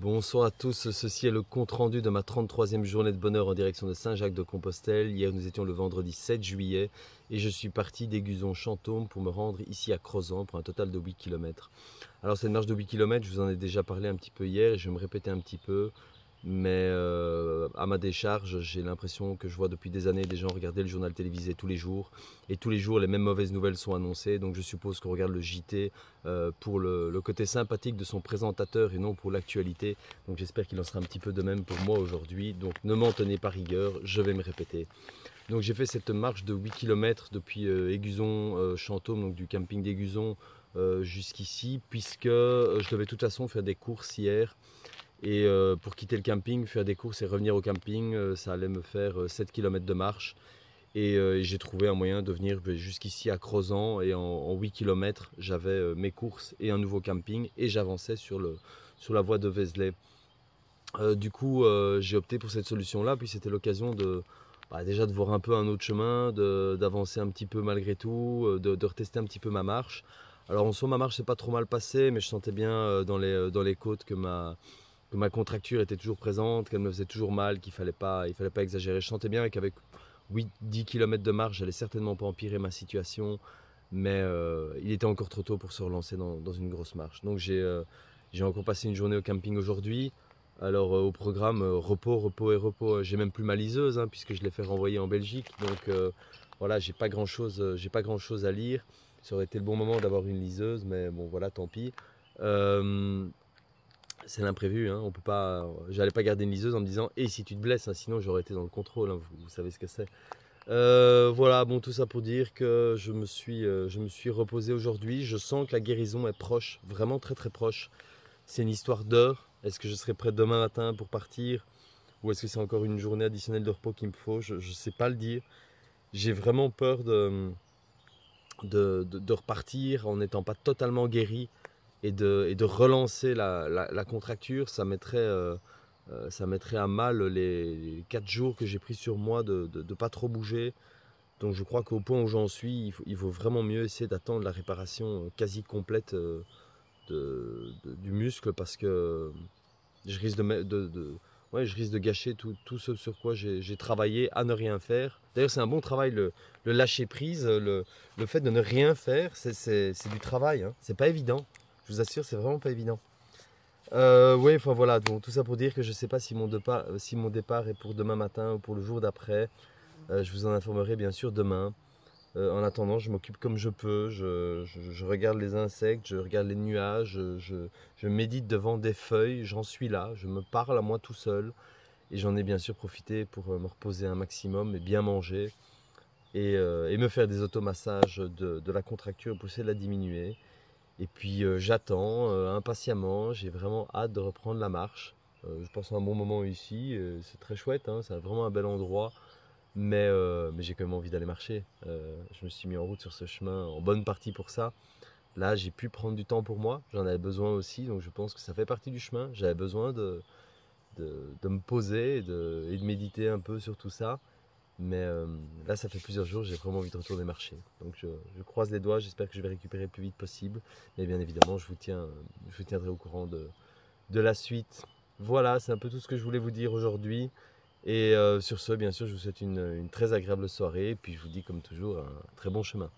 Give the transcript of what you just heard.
Bonsoir à tous, ceci est le compte-rendu de ma 33e journée de bonheur en direction de Saint-Jacques-de-Compostelle. Hier nous étions le vendredi 7 juillet et je suis parti d'Aiguzon-Chantôme pour me rendre ici à Crozan pour un total de 8 km. Alors cette marche de 8 km, je vous en ai déjà parlé un petit peu hier et je vais me répéter un petit peu. Mais euh, à ma décharge, j'ai l'impression que je vois depuis des années des gens regarder le journal télévisé tous les jours. Et tous les jours, les mêmes mauvaises nouvelles sont annoncées. Donc je suppose qu'on regarde le JT euh, pour le, côté sympathique de son présentateur et non pour l'actualité. Donc j'espère qu'il en sera un petit peu de même pour moi aujourd'hui. Donc ne m'en tenez pas rigueur, je vais me répéter. Donc j'ai fait cette marche de 8 km depuis euh, Aiguzon, euh, Chantôme, donc du camping d'Aiguzon jusqu'ici, puisque je devais de toute façon faire des courses hier. Et euh, pour quitter le camping, faire des courses et revenir au camping, euh, ça allait me faire 7 euh, km de marche. Et j'ai trouvé un moyen de venir jusqu'ici à Crozan. Et en, 8 km, j'avais mes courses et un nouveau camping. Et j'avançais sur, sur la voie de Vézelay. du coup, j'ai opté pour cette solution-là. Puis c'était l'occasion de, bah, déjà de voir un peu un autre chemin, d'avancer un petit peu malgré tout, de, retester un petit peu ma marche. Alors en soi, ma marche s'est pas trop mal passée, mais je sentais bien dans les, dans les côtes que ma ma contracture était toujours présente, qu'elle me faisait toujours mal, qu'il fallait pas, fallait pas exagérer. Je sentais bien qu'avec 8-10 km de marche, j'allais certainement pas empirer ma situation, mais euh, il était encore trop tôt pour se relancer dans, une grosse marche. Donc euh, j'ai encore passé une journée au camping aujourd'hui. Alors euh, au programme repos, repos et repos. J'ai même plus ma liseuse hein, puisque je l'ai fait renvoyer en Belgique. Donc voilà, j'ai pas grand chose, pas grand chose à lire. Ça aurait été le bon moment d'avoir une liseuse, mais bon voilà, tant pis c'est l'imprévu. Hein. On peut pas. J'allais pas garder une liseuse en me disant et si tu te blesses, hein, sinon j'aurais été dans le contrôle. Hein. vous, savez ce que c'est. Euh, voilà, bon tout ça pour dire que je me suis, euh, je me suis reposé aujourd'hui. Je sens que la guérison est proche, vraiment très très proche. C'est une histoire d'heure. Est-ce que je serai prêt demain matin pour partir ou est-ce que c'est encore une journée additionnelle de repos qu'il me faut Je ne sais pas le dire. J'ai vraiment peur de, de, repartir en n'étant pas totalement guéri et de, relancer la, contracture, ça mettrait, euh, euh, ça mettrait à mal les, 4 jours que j'ai pris sur moi de ne pas trop bouger. Donc je crois qu'au point où j'en suis, il, faut, vaut vraiment mieux essayer d'attendre la réparation euh, quasi complète du muscle parce que je risque de, de je risque de gâcher tout, ce sur quoi j'ai travaillé à ne rien faire. D'ailleurs, c'est un bon travail, le, lâcher prise, le, fait de ne rien faire, c'est du travail, hein. c'est pas évident. Je vous assure, c'est vraiment pas évident. Euh, oui, enfin voilà, donc tout ça pour dire que je ne sais pas euh, si mon, départ, est pour demain matin ou pour le jour d'après. Euh, je vous en informerai bien sûr demain. en attendant, je m'occupe comme je peux. Je, regarde les insectes, je regarde les nuages, je, médite devant des feuilles. J'en suis là, je me parle à moi tout seul. Et j'en ai bien sûr profité pour me reposer un maximum et bien manger. Et, me faire des automassages de la contracture, pour essayer de la diminuer. Et puis euh, j'attends euh, impatiemment, j'ai vraiment hâte de reprendre la marche. Euh, je je à un bon moment ici, c'est très chouette, hein, c'est vraiment un bel endroit, mais, j'ai quand même envie d'aller marcher. je me suis mis en route sur ce chemin en bonne partie pour ça. Là, j'ai pu prendre du temps pour moi, j'en avais besoin aussi, donc je pense que ça fait partie du chemin. J'avais besoin de, me poser et de méditer un peu sur tout ça. Mais euh, là, ça fait plusieurs jours, j'ai vraiment envie de retourner marcher. Donc je, croise les doigts, j'espère que je vais récupérer le plus vite possible. Mais bien évidemment, je vous, tiendrai au courant de, la suite. Voilà, c'est un peu tout ce que je voulais vous dire aujourd'hui. Et euh, sur ce, bien sûr, je vous souhaite une, une très agréable soirée. Et puis je vous dis comme toujours, un très bon chemin.